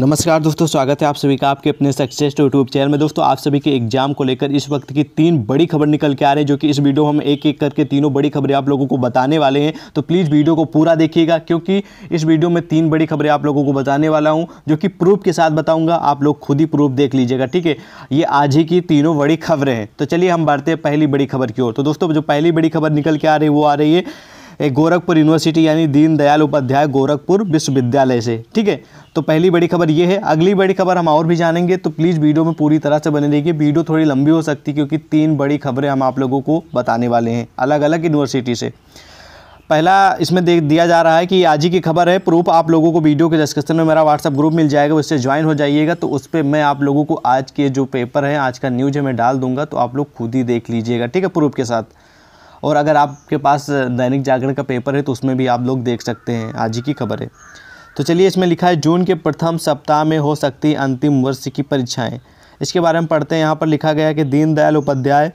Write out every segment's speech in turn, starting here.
नमस्कार दोस्तों स्वागत है आप सभी का आपके अपने सक्सेस यूट्यूब चैनल में दोस्तों आप सभी के एग्जाम को लेकर इस वक्त की तीन बड़ी खबर निकल के आ रही है जो कि इस वीडियो हम एक एक करके तीनों बड़ी खबरें आप लोगों को बताने वाले हैं तो प्लीज़ वीडियो को पूरा देखिएगा क्योंकि इस वीडियो में तीन बड़ी खबरें आप लोगों को बताने वाला हूँ जो कि प्रूफ के साथ बताऊँगा आप लोग खुद ही प्रूफ देख लीजिएगा ठीक है ये आज ही की तीनों बड़ी खबरें हैं तो चलिए हम बढ़ते हैं पहली बड़ी खबर की ओर तो दोस्तों जो पहली बड़ी खबर निकल के आ रही है वो आ रही है गोरखपुर यूनिवर्सिटी यानी दीनदयाल उपाध्याय गोरखपुर विश्वविद्यालय से ठीक है तो पहली बड़ी खबर ये है अगली बड़ी खबर हम और भी जानेंगे तो प्लीज़ वीडियो में पूरी तरह से बने रहिए वीडियो थोड़ी लंबी हो सकती है क्योंकि तीन बड़ी खबरें हम आप लोगों को बताने वाले हैं अलग अलग यूनिवर्सिटी से पहला इसमें देख दिया जा रहा है कि आज ही की खबर है प्रूफ आप लोगों को वीडियो के डिस्क्रिप्शन में मेरा व्हाट्सअप ग्रुप मिल जाएगा उससे ज्वाइन हो जाइएगा तो उस पर मैं आप लोगों को आज के जो पेपर है आज का न्यूज है मैं डाल दूंगा तो आप लोग खुद ही देख लीजिएगा ठीक है प्रूफ के साथ और अगर आपके पास दैनिक जागरण का पेपर है तो उसमें भी आप लोग देख सकते हैं आज ही की खबर है तो चलिए इसमें लिखा है जून के प्रथम सप्ताह में हो सकती अंतिम वर्ष की परीक्षाएँ इसके बारे में पढ़ते हैं यहाँ पर लिखा गया कि दीनदयाल उपाध्याय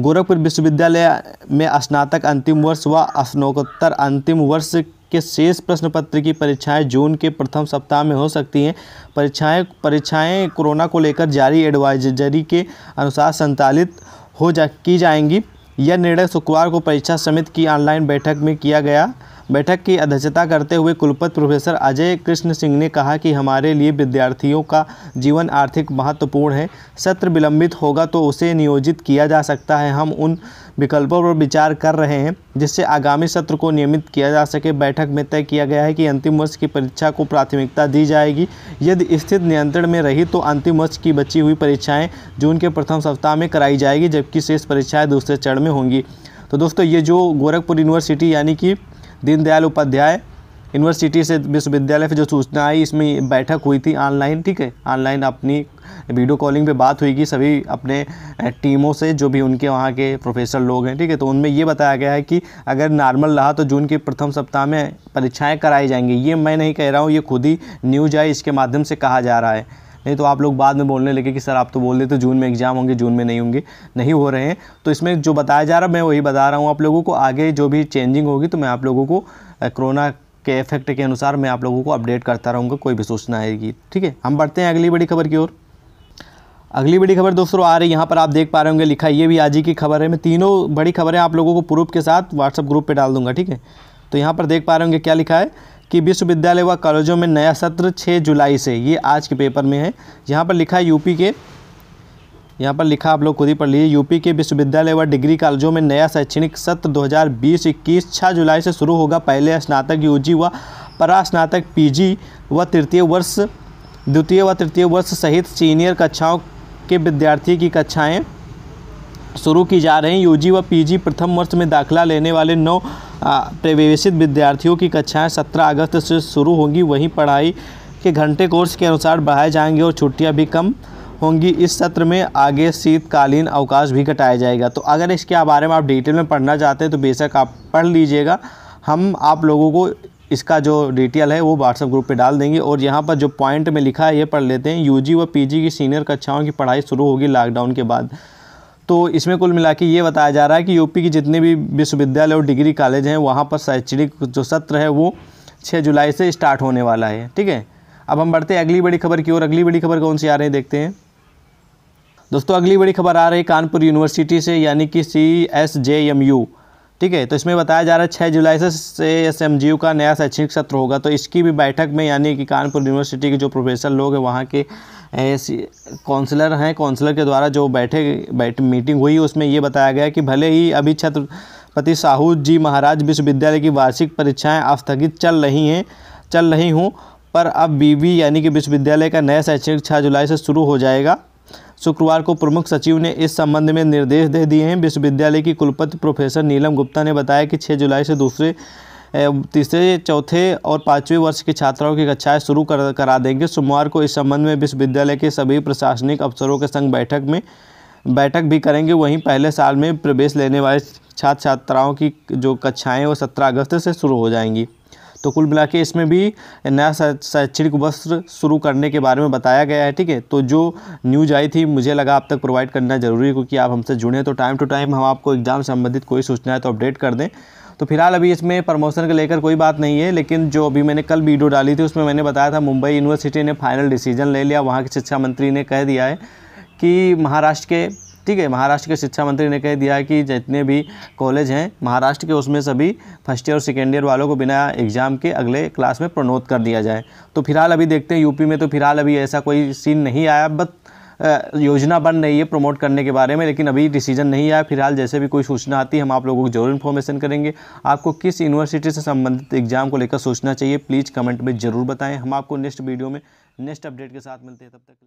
गोरखपुर विश्वविद्यालय में स्नातक अंतिम वर्ष व स्नोकोत्तर अंतिम वर्ष के शेष प्रश्न पत्र की परीक्षाएं जून के प्रथम सप्ताह में हो सकती हैं परीक्षाएं परीक्षाएं कोरोना को लेकर जारी एडवाइजरी के अनुसार संचालित हो जा की जाएंगी यह निर्णय शुक्रवार को परीक्षा समिति की ऑनलाइन बैठक में किया गया बैठक की अध्यक्षता करते हुए कुलपति प्रोफेसर अजय कृष्ण सिंह ने कहा कि हमारे लिए विद्यार्थियों का जीवन आर्थिक महत्वपूर्ण है सत्र विलंबित होगा तो उसे नियोजित किया जा सकता है हम उन विकल्पों पर विचार कर रहे हैं जिससे आगामी सत्र को नियमित किया जा सके बैठक में तय किया गया है कि अंतिम वर्ष की परीक्षा को प्राथमिकता दी जाएगी यदि स्थिति नियंत्रण में रही तो अंतिम वर्ष की बची हुई परीक्षाएं जून के प्रथम सप्ताह में कराई जाएगी जबकि शेष परीक्षाएं दूसरे चरण में होंगी तो दोस्तों ये जो गोरखपुर यूनिवर्सिटी यानी कि दीनदयाल उपाध्याय यूनिवर्सिटी से विश्वविद्यालय से जो सूचना आई इसमें बैठक हुई थी ऑनलाइन ठीक है ऑनलाइन अपनी वीडियो कॉलिंग पे बात हुई कि सभी अपने टीमों से जो भी उनके वहाँ के प्रोफेसर लोग हैं ठीक है तो उनमें ये बताया गया है कि अगर नॉर्मल रहा तो जून के प्रथम सप्ताह में परीक्षाएँ कराई जाएंगी ये मैं नहीं कह रहा हूँ ये खुद ही न्यूज आई इसके माध्यम से कहा जा रहा है नहीं तो आप लोग बाद में बोलने लगे कि सर आप तो बोल देते जून में एग्ज़ाम होंगे जून में नहीं होंगे नहीं हो रहे हैं तो इसमें जो बताया जा रहा है मैं वही बता रहा हूँ आप लोगों को आगे जो भी चेंजिंग होगी तो मैं आप लोगों को कोरोना के इफेक्ट के अनुसार मैं आप लोगों को अपडेट करता रहूँगा कोई भी सूचना आएगी ठीक है हम बढ़ते हैं अगली बड़ी खबर की ओर अगली बड़ी खबर दोस्तों आ रही है यहाँ पर आप देख पा रहे होंगे लिखा ये भी आज ही की खबर है मैं तीनों बड़ी खबरें आप लोगों को प्रूफ के साथ व्हाट्सअप ग्रुप पर डाल दूंगा ठीक है तो यहाँ पर देख पा रहे होंगे क्या लिखा है कि विश्वविद्यालय व कॉलेजों में नया सत्र 6 जुलाई से ये आज के पेपर में है यहाँ पर लिखा है यूपी के यहाँ पर लिखा आप लोग खुद ही पढ़ लीजिए यूपी के विश्वविद्यालय व डिग्री कॉलेजों में नया शैक्षणिक सत्र 2020-21 6 जुलाई से शुरू होगा पहले स्नातक यू जी व परास्नातक पीजी व तृतीय वर्ष द्वितीय व तृतीय वर्ष सहित सीनियर कक्षाओं के विद्यार्थी की कक्षाएँ शुरू की जा रही यू जी व पीजी प्रथम वर्ष में दाखिला लेने वाले नौ प्रवेशित विद्यार्थियों की कक्षाएं 17 अगस्त से शुरू होंगी वहीं पढ़ाई के घंटे कोर्स के अनुसार बढ़ाए जाएंगे और छुट्टियां भी कम होंगी इस सत्र में आगे शीतकालीन अवकाश भी घटाया जाएगा तो अगर इसके बारे में आप डिटेल में पढ़ना चाहते हैं तो बेशक आप पढ़ लीजिएगा हम आप लोगों को इसका जो डिटेल है वो व्हाट्सएप ग्रुप पे डाल देंगे और यहाँ पर जो पॉइंट में लिखा है ये पढ़ लेते हैं यूजी व पीजी की सीनियर कक्षाओं की पढ़ाई शुरू होगी लॉकडाउन के बाद तो इसमें कुल मिला के ये बताया जा रहा है कि यूपी की जितने भी विश्वविद्यालय और डिग्री कॉलेज हैं वहाँ पर शैक्षणिक जो सत्र है वो छः जुलाई से स्टार्ट होने वाला है ठीक है अब हम बढ़ते हैं अगली बड़ी खबर की ओर अगली बड़ी खबर कौन सी आ रही है देखते हैं दोस्तों अगली बड़ी खबर आ रही है कानपुर यूनिवर्सिटी से यानी कि C S J M U ठीक है तो इसमें बताया जा रहा है छः जुलाई से से एस एम जी यू का नया शैक्षणिक सत्र होगा तो इसकी भी बैठक में यानी कि कानपुर यूनिवर्सिटी के जो प्रोफेसर लोग हैं वहाँ के काउंसलर हैं काउंसलर के द्वारा जो बैठे बैठ मीटिंग हुई उसमें ये बताया गया कि भले ही अभी छत्रपति साहू जी महाराज विश्वविद्यालय की वार्षिक परीक्षाएँ आस्थगित चल रही हैं चल रही हूँ पर अब बीवी यानी कि विश्वविद्यालय का नया शैक्षणिक छः जुलाई से शुरू हो जाएगा शुक्रवार को प्रमुख सचिव ने इस संबंध में निर्देश दे दिए हैं विश्वविद्यालय की कुलपति प्रोफेसर नीलम गुप्ता ने बताया कि छः जुलाई से दूसरे तीसरे चौथे और पाँचवें वर्ष के छात्राओं की कक्षाएं शुरू कर करा देंगे सोमवार को इस संबंध में विश्वविद्यालय के सभी प्रशासनिक अफसरों के संग बैठक में बैठक भी करेंगे वहीं पहले साल में प्रवेश लेने वाले छात्र छात्राओं की जो कक्षाएं वो सत्रह अगस्त से शुरू हो जाएंगी तो कुल मिला के इसमें भी नया शैक्षणिक वस्त्र शुरू करने के बारे में बताया गया है ठीक है तो जो न्यूज़ आई थी मुझे लगा आप तक प्रोवाइड करना ज़रूरी है क्योंकि आप हमसे जुड़े तो टाइम टू टाइम हम आपको एग्ज़ाम संबंधित कोई सूचना है तो अपडेट कर दें तो फिलहाल अभी इसमें प्रमोशन को लेकर कोई बात नहीं है लेकिन जो अभी मैंने कल वीडियो डाली थी उसमें मैंने बताया था मुंबई यूनिवर्सिटी ने फाइनल डिसीजन ले लिया वहाँ के शिक्षा मंत्री ने कह दिया है कि महाराष्ट्र के ठीक है महाराष्ट्र के शिक्षा मंत्री ने कह दिया है कि जितने भी कॉलेज हैं महाराष्ट्र के उसमें सभी फर्स्ट ईयर और सेकेंड ईयर वालों को बिना एग्ज़ाम के अगले क्लास में प्रोन्नत कर दिया जाए तो फिलहाल अभी देखते हैं यूपी में तो फिलहाल अभी ऐसा कोई सीन नहीं आया बट योजना बन रही है प्रमोट करने के बारे में लेकिन अभी डिसीजन नहीं आया फिलहाल जैसे भी कोई सूचना आती है हम आप लोगों को जरूर इन्फॉर्मेशन करेंगे आपको किस यूनिवर्सिटी से संबंधित एग्जाम को लेकर सोचना चाहिए प्लीज़ कमेंट में ज़रूर बताएं हम आपको नेक्स्ट वीडियो में नेक्स्ट अपडेट के साथ मिलते हैं तब तक